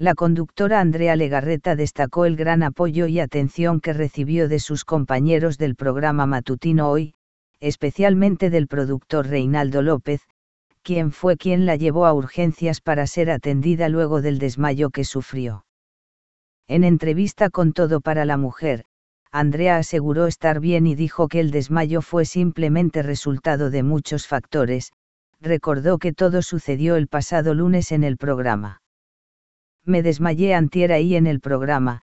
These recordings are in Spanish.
la conductora Andrea Legarreta destacó el gran apoyo y atención que recibió de sus compañeros del programa matutino hoy, especialmente del productor Reinaldo López, quien fue quien la llevó a urgencias para ser atendida luego del desmayo que sufrió. En entrevista con Todo para la Mujer, Andrea aseguró estar bien y dijo que el desmayo fue simplemente resultado de muchos factores, recordó que todo sucedió el pasado lunes en el programa me desmayé antiera y en el programa,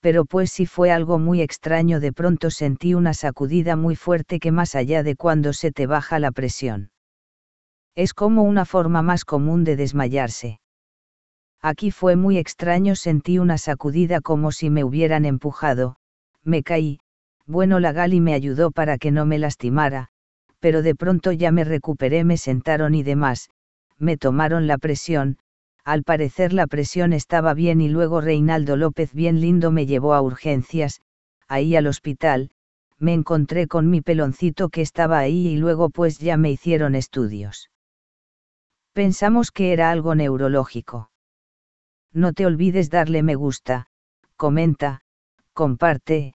pero pues si fue algo muy extraño de pronto sentí una sacudida muy fuerte que más allá de cuando se te baja la presión. Es como una forma más común de desmayarse. Aquí fue muy extraño sentí una sacudida como si me hubieran empujado, me caí, bueno la Gali me ayudó para que no me lastimara, pero de pronto ya me recuperé me sentaron y demás, me tomaron la presión, al parecer la presión estaba bien y luego Reinaldo López bien lindo me llevó a urgencias, ahí al hospital, me encontré con mi peloncito que estaba ahí y luego pues ya me hicieron estudios. Pensamos que era algo neurológico. No te olvides darle me gusta, comenta, comparte,